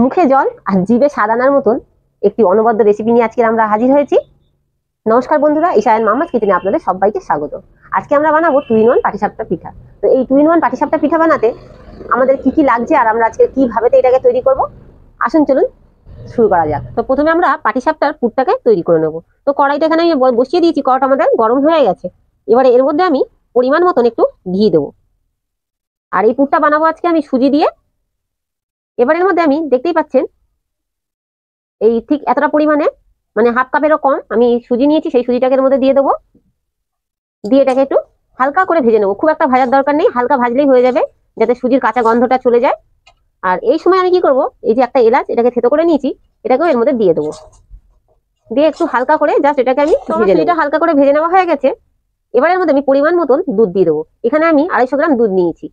মুখে জল আর জিভে সাদানার মতন একটি অনবদ্য রেসিপি নিয়ে আজকে আমরা হাজির হয়েছি নমস্কার বন্ধুরা ইশায়ন মামাজ কিচেনে আপনাদের সবাইকে স্বাগত আজকে আমরা বানাবো টু ইন ওয়ান পাটিসাপটা পিঠা তো এই টু ইন ওয়ান পাটিসাপটা পিঠা বানাতে আমাদের কি কি লাগছে আর আমরা আজকে কীভাবে এটাকে তৈরি করব আসুন চলুন শুরু করা যাক তো প্রথমে আমরা পাটিসাপটার পুরটাকে তৈরি করে নেব তো কড়াইটা এখানে আমি বসিয়ে দিয়েছি কড়াটা আমাদের গরম হয়ে গেছে এবারে এর মধ্যে আমি পরিমাণ মতন একটু ঘি দেবো আর এই পুরটা বানাবো আজকে আমি সুজি দিয়ে এবার এর মধ্যে আমি দেখতেই পাচ্ছেন এই ঠিক এতটা পরিমাণে মানে হাফ কাপেরও কম আমি সুজি নিয়েছি সেই সুজিটাকে এর মধ্যে দিয়ে দেবো দিয়ে এটাকে একটু হালকা করে ভেজে নেবো খুব একটা ভাজার দরকার নেই হালকা ভাজলেই হয়ে যাবে যাতে সুজির কাঁচা গন্ধটা চলে যায় আর এই সময় আমি কি করব এই যে একটা এলাচ এটাকে থেতো করে নিয়েছি এটাকেও এর মধ্যে দিয়ে দেবো দিয়ে একটু হালকা করে জাস্ট এটাকে আমি সুজিটা হালকা করে ভেজে নেওয়া হয়ে গেছে এবারের মধ্যে আমি পরিমাণ মতন দুধ দিয়ে দেবো এখানে আমি আড়াইশো গ্রাম দুধ নিয়েছি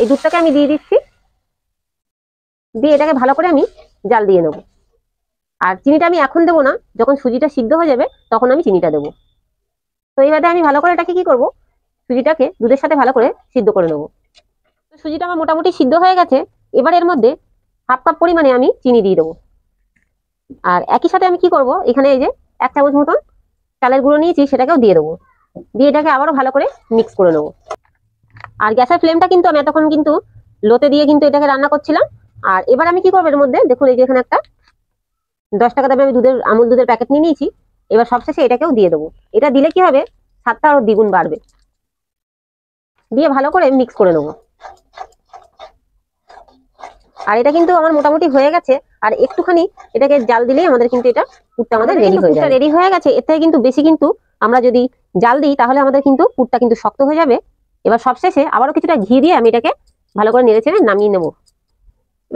এই দুধটাকে আমি দিয়ে দিচ্ছি দিয়ে এটাকে ভালো করে আমি জাল দিয়ে নেব আর চিনিটা আমি এখন দেবো না যখন সুজিটা সিদ্ধ হয়ে যাবে তখন আমি চিনিটা দেবো তো এইবারে আমি ভালো করে এটাকে কি করব সুজিটাকে দুধের সাথে ভালো করে সিদ্ধ করে নেব তো সুজিটা আমার মোটামুটি সিদ্ধ হয়ে গেছে এবার এর মধ্যে হাফ কাপ পরিমাণে আমি চিনি দিয়ে দেবো আর একই সাথে আমি কি করব এখানে এই যে এক চামচ মতন চালের গুঁড়ো নিয়েছি সেটাকেও দিয়ে দেবো দিয়ে এটাকে আবারও ভালো করে মিক্স করে নেবো আর গ্যাসের ফ্লেমটা কিন্তু আমি এতক্ষণ কিন্তু লোতে দিয়ে কিন্তু এটাকে রান্না করছিলাম আর এবার আমি কি করবো এর মধ্যে দেখুন এই যে এখানে একটা দশ টাকা দামে আমি দুধের আমুল দুধের প্যাকেট নিয়ে নিয়েছি এবার সবশেষে এটাকেও দিয়ে দেবো এটা দিলে কি হবে স্বাদটা আরও দ্বিগুণ বাড়বে দিয়ে ভালো করে মিক্স করে নেবো আর এটা কিন্তু আমার মোটামুটি হয়ে গেছে আর একটুখানি এটাকে জাল দিলেই আমাদের কিন্তু এটা পুটটা আমাদের রেডি হয়ে যাবে রেডি হয়ে গেছে এর থেকে কিন্তু বেশি কিন্তু আমরা যদি জাল দিই তাহলে আমাদের কিন্তু পুটটা কিন্তু শক্ত হয়ে যাবে এবার সবশেষে আবারও কিছুটা ঘি দিয়ে আমি এটাকে ভালো করে নেড়ে চেড়ে নামিয়ে নেবো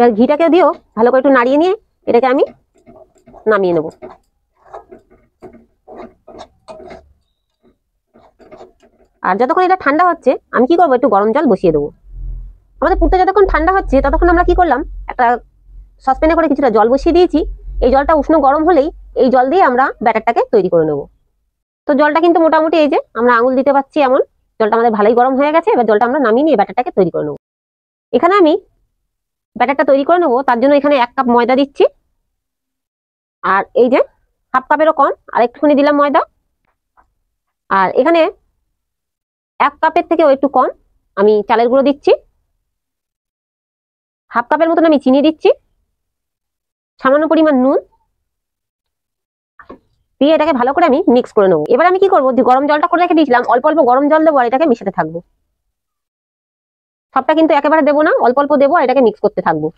এবার ঘিটাকে দিও ভালো করে একটু নাড়িয়ে নিয়ে এটাকে আমি নামিয়ে নেব আর যতক্ষণ এটা ঠান্ডা হচ্ছে আমি কি করবো একটু গরম জল বসিয়ে দেবো আমাদের পুরটা যতক্ষণ ঠান্ডা হচ্ছে ততক্ষণ আমরা কি করলাম একটা সসপ্যানে করে কিছুটা জল বসিয়ে দিয়েছি এই জলটা উষ্ণ গরম হলেই এই জল দিয়ে আমরা ব্যাটারটাকে তৈরি করে নেব তো জলটা কিন্তু মোটামুটি এই যে আমরা আঙুল দিতে পারছি এমন জলটা আমাদের ভালোই গরম হয়ে গেছে এবার জলটা আমরা নামিয়ে নিয়ে ব্যাটারটাকে তৈরি করে নেব এখানে আমি ব্যাটারটা তৈরি করে নেবো তার জন্য এখানে এক কাপ ময়দা দিচ্ছি আর এই যে হাফ কাপেরও কম আর একটুখানি দিলাম ময়দা আর এখানে এক কাপের থেকেও একটু কম আমি চালের গুঁড়ো দিচ্ছি হাফ কাপের মতন আমি চিনি দিচ্ছি সামান্য পরিমাণ নুন দিয়ে এটাকে ভালো করে আমি মিক্স করে নেবো এবার আমি কি করবো গরম জলটা করে রেখে দিয়েছিলাম অল্প অল্প গরম জল দেবো আর এটাকে মিশাতে থাকবো সবটা কিন্তু একেবারে দেবো না অল্প অল্প দেবো আর এটাকে মিক্স করতে থাকবো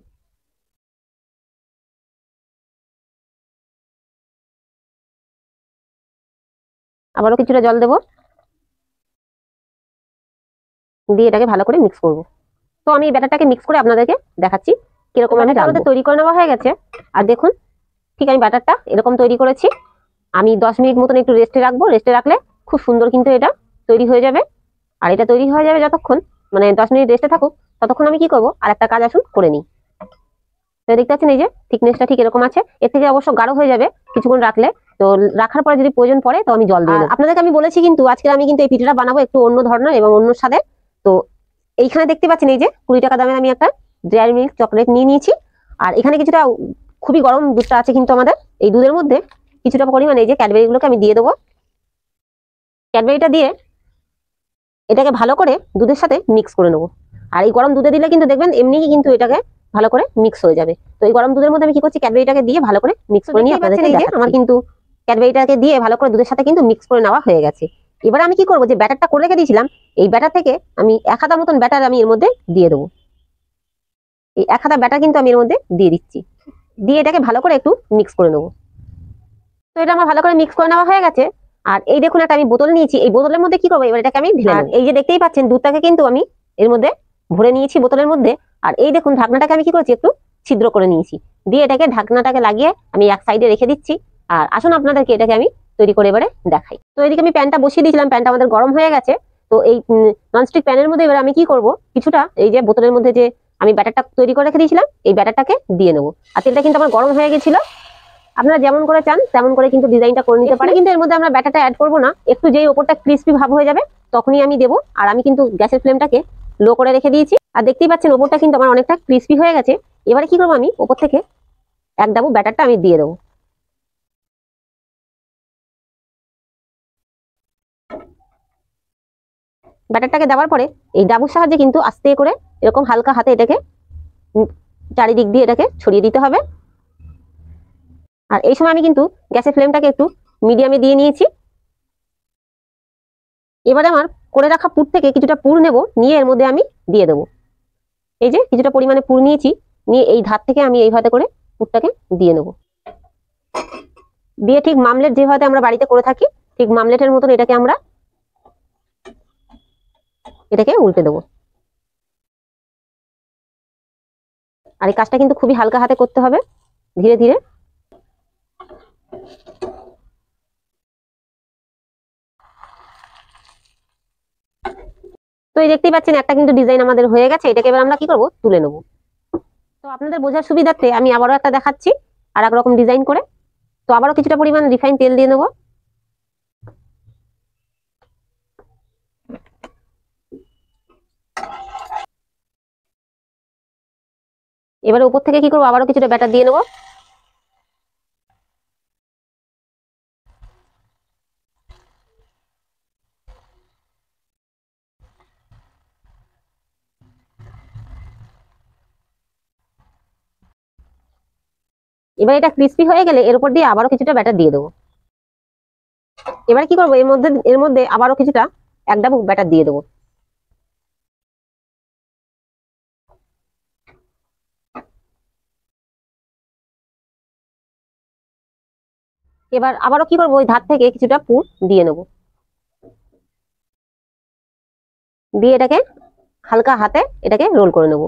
আবারও কিছুটা জল দেব দিয়ে এটাকে ভালো করে মিক্স করব তো আমি ব্যাটারটাকে মিক্স করে আপনাদেরকে দেখাচ্ছি কিরকম মানে আমাদের তৈরি করে নেওয়া হয়ে গেছে আর দেখুন ঠিক আমি ব্যাটারটা এরকম তৈরি করেছি আমি দশ মিনিট মতন একটু রেস্টে রাখবো রেস্টে রাখলে খুব সুন্দর কিন্তু এটা তৈরি হয়ে যাবে আর এটা তৈরি হয়ে যাবে যতক্ষণ মানে দশ মিনিট রেস্টে থাকুক ততক্ষণ আমি কি করবো আর একটা কাজ আসুন করে নিই তো দেখতে পাচ্ছেন এই যে থিকনেসটা ঠিক এরকম আছে এর থেকে অবশ্য গাঢ় হয়ে যাবে কিছুক্ষণ রাখলে তো রাখার পরে যদি প্রয়োজন পড়ে তো আমি জল দিই আপনাদেরকে আমি বলেছি কিন্তু আজকে আমি কিন্তু এই পিঠাটা বানাবো একটু অন্য ধরনের এবং অন্য স্বাদের তো এইখানে দেখতে পাচ্ছেন এই যে কুড়ি টাকা দামের আমি একটা ডেয়ারি মিল্ক চকলেট নিয়ে নিয়েছি আর এখানে কিছুটা খুবই গরম দুধটা আছে কিন্তু আমাদের এই দুধের মধ্যে কিছুটা পরিমাণে এই যে ক্যাডবেরিগুলোকে আমি দিয়ে দেবো ক্যাডবেরিটা দিয়ে এটাকে ভালো করে দুধের সাথে মিক্স করে নেবো আর এই গরম দুধে দিলে কিন্তু দেখবেন এমনি কিন্তু এটাকে ভালো করে মিক্স হয়ে যাবে তো এই গরম দুধের মধ্যে আমি কি করছি ক্যাডবেরিটাকে দিয়ে ভালো করে মিক্স করে নিয়ে আপনাদেরকে আমার কিন্তু ক্যাডবেরিটাকে দিয়ে ভালো করে দুধের সাথে কিন্তু মিক্স করে নেওয়া হয়ে গেছে এবার আমি কি করবো যে ব্যাটারটা করে রেখে দিয়েছিলাম এই ব্যাটার থেকে আমি এক হাতা মতন ব্যাটার আমি এর মধ্যে দিয়ে দেবো এই এক হাতা ব্যাটার কিন্তু আমি এর মধ্যে দিয়ে দিচ্ছি দিয়ে এটাকে ভালো করে একটু মিক্স করে নেবো তো এটা আমার ভালো করে মিক্স করে নেওয়া হয়ে গেছে আর এই দেখুন একটা আমি বোতল নিয়েছি এই বোতলের মধ্যে কি করবো এবার এটাকে আমি আর হ্যাঁ। এই যে দেখতেই পাচ্ছেন দুধটাকে কিন্তু আমি এর মধ্যে ভরে নিয়েছি বোতলের মধ্যে আর এই দেখুন ঢাকনাটাকে আমি কি করেছি একটু ছিদ্র করে নিয়েছি দিয়ে এটাকে ঢাকনাটাকে লাগিয়ে আমি এক সাইডে রেখে দিচ্ছি আর আসুন আপনাদেরকে এটাকে আমি তৈরি করে এবারে দেখাই তো এদিকে আমি প্যানটা বসিয়ে দিয়েছিলাম প্যানটা আমাদের গরম হয়ে গেছে তো এই ননস্টিক প্যানের মধ্যে এবার আমি কি করব কিছুটা এই যে বোতলের মধ্যে যে আমি ব্যাটারটা তৈরি করে রেখে দিয়েছিলাম এই ব্যাটারটাকে দিয়ে নেবো আর তেলটা কিন্তু আমার গরম হয়ে গেছিলো আপনারা যেমন করে চান তেমন করে কিন্তু ডিজাইনটা করে নিতে পারে কিন্তু এর মধ্যে আমরা ব্যাটাটা অ্যাড করবো না একটু যেই ওপরটা ক্রিস্পি ভাব হয়ে যাবে তখনই আমি দেবো আর আমি কিন্তু গ্যাসের ফ্লেমটাকে লো করে রেখে দিয়েছি আর দেখতেই পাচ্ছেন ওপরটা কিন্তু আমার অনেকটা ক্রিস্পি হয়ে গেছে এবারে কি করবো আমি ওপর থেকে এক দাবু ব্যাটারটা আমি দিয়ে দেবো ব্যাটারটাকে দেওয়ার পরে এই ডাবুর সাহায্যে কিন্তু আস্তে করে এরকম হালকা হাতে এটাকে চারিদিক দিয়ে এটাকে ছড়িয়ে দিতে হবে আর এই সময় আমি কিন্তু গ্যাসের ফ্লেমটাকে একটু মিডিয়ামে দিয়ে নিয়েছি এবারে আমার করে রাখা পুর থেকে কিছুটা পুর নেব নিয়ে এর মধ্যে আমি দিয়ে দেব এই যে কিছুটা পরিমাণে পুর নিয়েছি নিয়ে এই ধার থেকে আমি এইভাবে করে পুরটাকে দিয়ে নেব দিয়ে ঠিক মামলেট যেভাবে আমরা বাড়িতে করে থাকি ঠিক মামলেটের মতন এটাকে আমরা এটাকে উল্টে দেব আর এই কাজটা কিন্তু খুবই হালকা হাতে করতে হবে ধীরে ধীরে তো এই দেখতেই পাচ্ছেন একটা কিন্তু ডিজাইন আমাদের হয়ে গেছে এটাকে এবার আমরা কি করবো তুলে নেব তো আপনাদের বোঝার সুবিধার্থে আমি আবারও একটা দেখাচ্ছি আর এক রকম ডিজাইন করে তো আবারও কিছুটা পরিমাণ রিফাইন তেল দিয়ে নেবো এবারে উপর থেকে কি করবো আবারও কিছুটা ব্যাটার দিয়ে নেবো এবার এটা ক্রিস্পি হয়ে গেলে এর উপর দিয়ে আবারও কিছুটা ব্যাটার দিয়ে দেবো এবার কি করবো এর মধ্যে এর মধ্যে আবারও কিছুটা এক ডাবুক ব্যাটার দিয়ে দেবো এবার আবারও কি করবো ওই ধার থেকে কিছুটা পুর দিয়ে নেব দিয়ে এটাকে হালকা হাতে এটাকে রোল করে নেব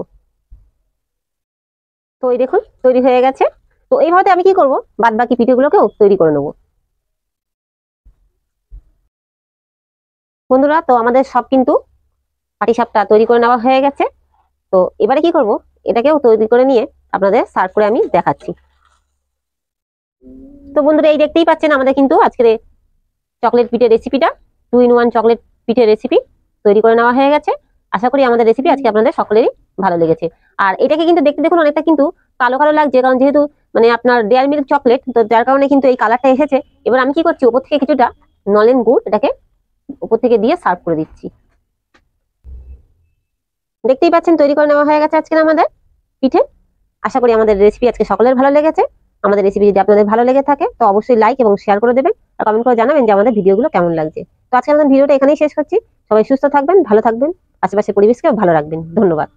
তো ওই দেখুন তৈরি হয়ে গেছে তো এইভাবে আমি কি করব বাদ বাকি ভিডিওগুলোকেও তৈরি করে নেব বন্ধুরা তো আমাদের সব কিন্তু পাটিসাপটা তৈরি করে নেওয়া হয়ে গেছে তো এবারে কি করব এটাকেও তৈরি করে নিয়ে আপনাদের সার্ভ করে আমি দেখাচ্ছি তো বন্ধুরা এই দেখতেই পাচ্ছেন আমাদের কিন্তু আজকের চকলেট পিঠের রেসিপিটা টু ইন ওয়ান চকলেট পিঠের রেসিপি তৈরি করে নেওয়া হয়ে গেছে আশা করি আমাদের রেসিপি আজকে আপনাদের সকলেরই ভালো লেগেছে আর এটাকে কিন্তু দেখতে দেখুন অনেকটা কিন্তু কালো কালো লাগছে কারণ যেহেতু মানে আপনার ডেয়ার মিল্ক চকলেট তো যার কারণে কিন্তু এই কালারটা এসেছে এবার আমি কি করছি ওপর থেকে কিছুটা নলেন গুড় এটাকে উপর থেকে দিয়ে সার্ভ করে দিচ্ছি দেখতেই পাচ্ছেন তৈরি করে নেওয়া হয়ে গেছে আজকে আমাদের পিঠে আশা করি আমাদের রেসিপি আজকে সকলের ভালো লেগেছে আমাদের রেসিপি যদি আপনাদের ভালো লেগে থাকে তো অবশ্যই লাইক এবং শেয়ার করে দেবেন আর কমেন্ট করে জানাবেন যে আমাদের ভিডিওগুলো কেমন লাগছে তো আজকে আমাদের ভিডিওটা এখানেই শেষ করছি সবাই সুস্থ থাকবেন ভালো থাকবেন আশেপাশে পরিবেশকে ভালো রাখবেন ধন্যবাদ